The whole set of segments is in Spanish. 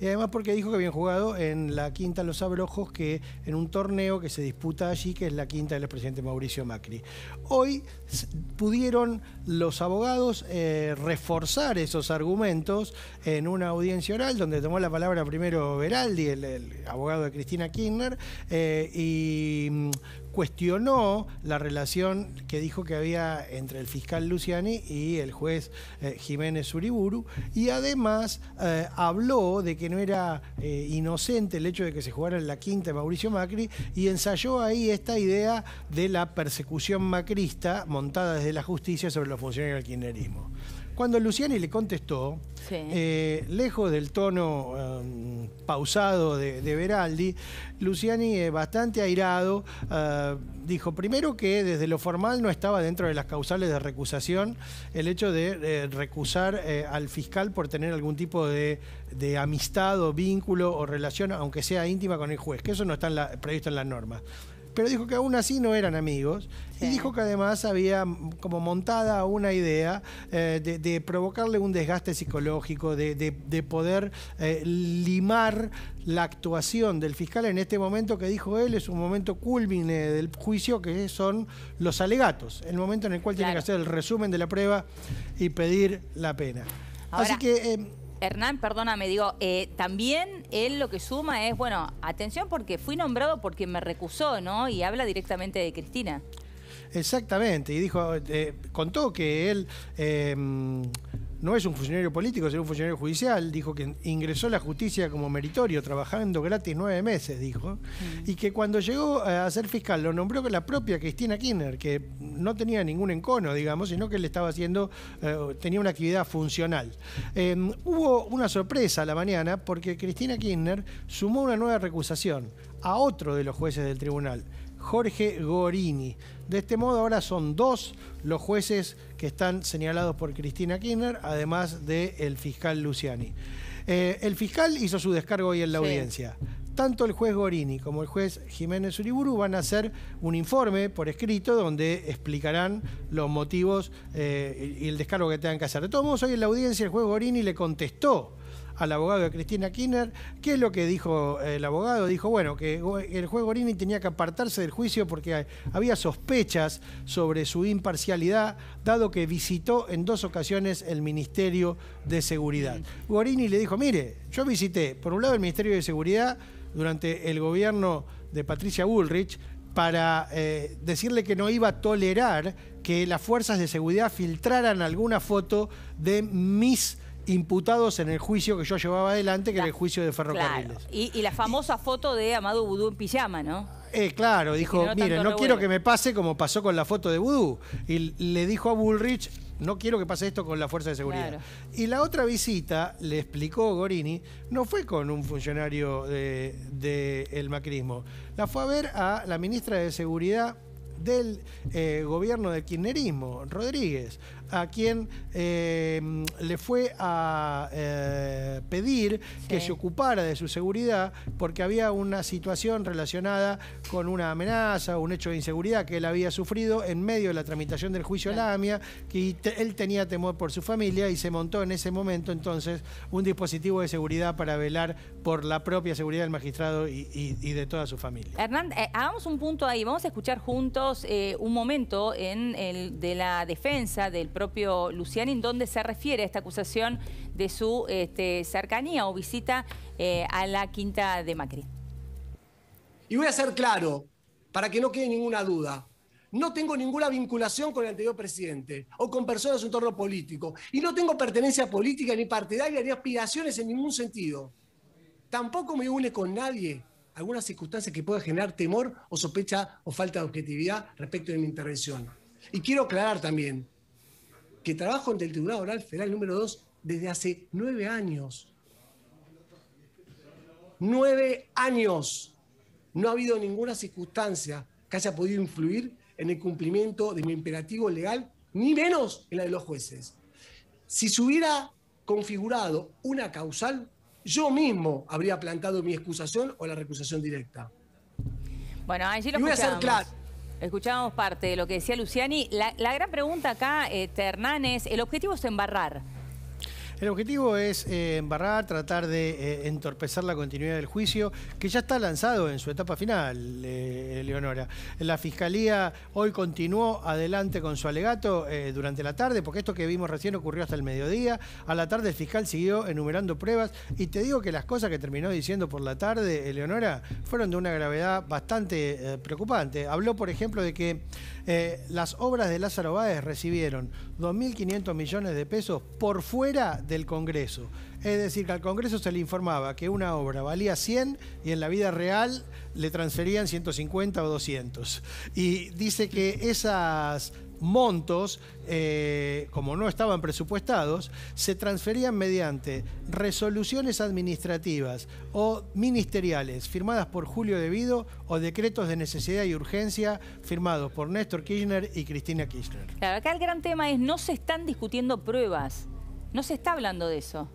Y además porque dijo que habían jugado en la quinta Los Abrojos, que en un torneo que se disputa allí, que es la quinta del expresidente Mauricio Macri. Hoy pudieron los abogados eh, reforzar esos argumentos en una audiencia oral donde tomó la palabra primero Veraldi, el, abogado de Cristina Kirchner, eh, y mm, cuestionó la relación que dijo que había entre el fiscal Luciani y el juez eh, Jiménez Uriburu, y además habló de que no era eh, inocente el hecho de que se jugara en la quinta de Mauricio Macri y ensayó ahí esta idea de la persecución macrista montada desde la justicia sobre los funcionarios del kirchnerismo. Cuando Luciani le contestó, eh, lejos del tono um, pausado de, Veraldi, Luciani, bastante airado, eh, dijo primero que desde lo formal no estaba dentro de las causales de recusación el hecho de eh, recusar eh, al fiscal por tener algún tipo de, amistad o vínculo o relación, aunque sea íntima, con el juez, que eso no está en la, previsto en las normas pero dijo que aún así no eran amigos. Y dijo que además había como montada una idea eh, de, provocarle un desgaste psicológico, de, poder eh, limar la actuación del fiscal en este momento que dijo él es un momento culmine del juicio que son los alegatos, el momento en el cual tiene que hacer el resumen de la prueba y pedir la pena. Así que... Em, Hernán, perdóname, digo, eh, también él lo que suma es, bueno, atención porque fui nombrado porque me recusó, ¿no? Y habla directamente de Cristina. Exactamente, y dijo, eh, contó que él... Eh, no es un funcionario político, es un funcionario judicial, dijo que ingresó a la justicia como meritorio, trabajando gratis nueve meses, dijo, mm. y que cuando llegó a ser fiscal lo nombró la propia Cristina Kirchner, que no tenía ningún encono, digamos, sino que le estaba haciendo, eh, tenía una actividad funcional. Em, hubo una sorpresa la mañana porque Cristina Kirchner sumó una nueva recusación a otro de los jueces del tribunal, Jorge Gorini. De este modo ahora son dos los jueces que están señalados por Cristina Kirchner, además del fiscal Luciani. Eh, el fiscal hizo su descargo hoy en la audiencia. Tanto el juez Gorini como el juez Jiménez Uriburu van a hacer un informe por escrito donde explicarán los motivos eh, y el descargo que tengan que hacer. De todos modos, hoy en la audiencia el juez Gorini le contestó al abogado de Cristina Kirchner. ¿Qué es lo que dijo eh, el abogado? Dijo, bueno, que el juez Gorini tenía que apartarse del juicio porque había sospechas sobre su imparcialidad, dado que visitó en dos ocasiones el Ministerio de Seguridad. Gorini le dijo, mire, yo visité, por un lado, el Ministerio de Seguridad durante el gobierno de Patricia Bullrich, para eh, decirle que no iba a tolerar que las fuerzas de seguridad filtraran alguna foto de mis imputados en el juicio que yo llevaba adelante, que era el juicio de ferrocarriles. Claro. Y, la famosa foto de Amado Vudú en pijama, ¿no? Eh, claro, dijo, no no quiero que me pase como pasó con la foto de Vudú. Y le dijo a Bullrich, no quiero que pase esto con la fuerza de seguridad. Y la otra visita, le explicó Gorini, no fue con un funcionario del de, el macrismo, la fue a ver a la ministra de Seguridad, del eh, gobierno del kirchnerismo, Rodríguez, a quien eh, le fue a eh, pedir que se ocupara de su seguridad porque había una situación relacionada con una amenaza, un hecho de inseguridad que él había sufrido en medio de la tramitación del juicio Lamia, que él tenía temor por su familia y se montó en ese momento entonces un dispositivo de seguridad para velar por la propia seguridad del magistrado y de toda su familia. Hernán, hagamos un punto ahí, vamos a escuchar juntos eh, un momento en el, de la defensa del propio Luciani, en donde se refiere a esta acusación de su este, cercanía o visita eh, a la quinta de Macri. Y voy a ser claro, para que no quede ninguna duda. No tengo ninguna vinculación con el anterior presidente o con personas de su entorno político. Y no tengo pertenencia política, ni partidaria, ni aspiraciones en ningún sentido. Tampoco me une con nadie algunas circunstancias que puedan generar temor o sospecha o falta de objetividad respecto de mi intervención. Y quiero aclarar también que trabajo ante el Tribunal Oral Federal número 2 desde hace nueve años. Nueve años. No ha habido ninguna circunstancia que haya podido influir en el cumplimiento de mi imperativo legal, ni menos en la de los jueces. Si se hubiera configurado una causal, yo mismo habría plantado mi excusación o la recusación directa. Bueno, allí lo y Escuchábamos parte de lo que decía Luciani. La, gran pregunta acá, eh, Hernán, es el objetivo es embarrar. El objetivo es eh, embarrar, tratar de eh, entorpecer la continuidad del juicio, que ya está lanzado en su etapa final, Eleonora. Eh, Leonora. La Fiscalía hoy continuó adelante con su alegato durante la tarde, porque esto que vimos recién ocurrió hasta el mediodía. A la tarde el fiscal siguió enumerando pruebas y te digo que las cosas que terminó diciendo por la tarde, Leonora, fueron de una gravedad bastante preocupante. Habló, por ejemplo, de que las obras de Lázaro Báez recibieron 2.500 millones de pesos por fuera de del Congreso. Es decir, que al Congreso se le informaba que una obra valía 100 y en la vida real le transferían 150 o 200. Y dice que esos montos, eh, como no estaban presupuestados, se transferían mediante resoluciones administrativas o ministeriales firmadas por Julio Vido... o decretos de necesidad y urgencia firmados por Néstor Kirchner y Cristina Kirchner. Claro, acá el gran tema es no se están discutiendo pruebas. No se está hablando de eso.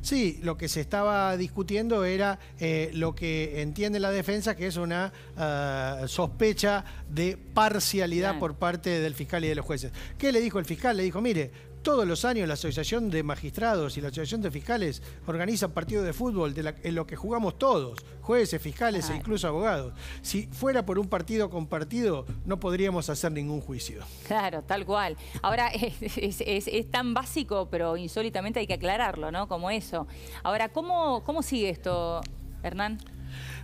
Sí, lo que se estaba discutiendo era eh, lo que entiende la defensa, que es una eh, sospecha de parcialidad por parte del fiscal y de los jueces. ¿Qué le dijo el fiscal? Le dijo, mire, todos los años la Asociación de Magistrados y la Asociación de Fiscales organizan partidos de fútbol de en los que jugamos todos, jueces, fiscales e incluso abogados. Si fuera por un partido compartido, no podríamos hacer ningún juicio. Claro, tal cual. Ahora, es, tan básico, pero insólitamente hay que aclararlo, ¿no? Como eso. Ahora, ¿cómo, cómo sigue esto, Hernán?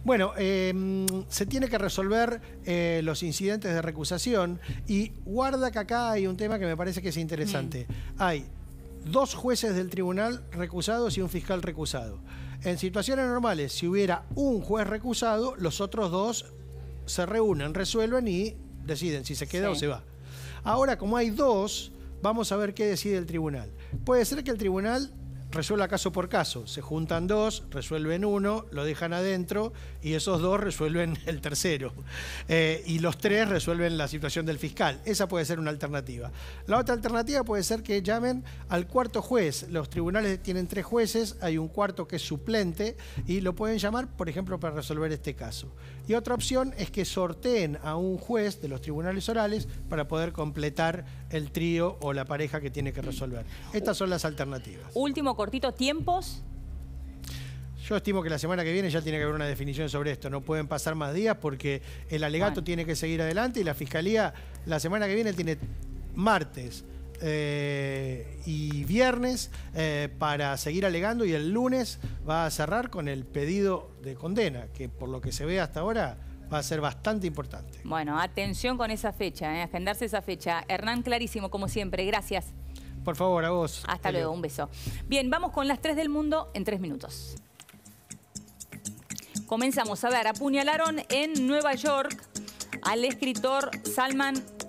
Bueno, eh, se tiene que resolver eh, los incidentes de recusación y guarda que acá hay un tema que me parece que es interesante. Mm. Hay dos jueces del tribunal recusados y un fiscal recusado. En situaciones normales, si hubiera un juez recusado, los otros dos se reúnen, resuelven y deciden si se queda o se va. Ahora, como hay dos, vamos a ver qué decide el tribunal. Puede ser que el tribunal resuelva caso por caso. Se juntan dos, resuelven uno, lo dejan adentro y esos dos resuelven el tercero. Eh, y los tres resuelven la situación del fiscal. Esa puede ser una alternativa. La otra alternativa puede ser que llamen al cuarto juez. Los tribunales tienen tres jueces, hay un cuarto que es suplente y lo pueden llamar, por ejemplo, para resolver este caso. Y otra opción es que sorteen a un juez de los tribunales orales para poder completar el trío o la pareja que tiene que resolver. Estas son las alternativas. Último ¿Cortitos tiempos. Yo estimo que la semana que viene ya tiene que haber una definición sobre esto. No pueden pasar más días porque el alegato tiene que seguir adelante y la Fiscalía la semana que viene tiene martes eh, y viernes eh, para seguir alegando y el lunes va a cerrar con el pedido de condena, que por lo que se ve hasta ahora va a ser bastante importante. Bueno, atención con esa fecha, eh, agendarse esa fecha. Hernán, clarísimo, como siempre. Gracias. Por favor, a vos. Hasta, luego. luego, un beso. Bien, vamos con las tres del mundo en tres minutos. Comenzamos a ver, apuñalaron en Nueva York al escritor Salman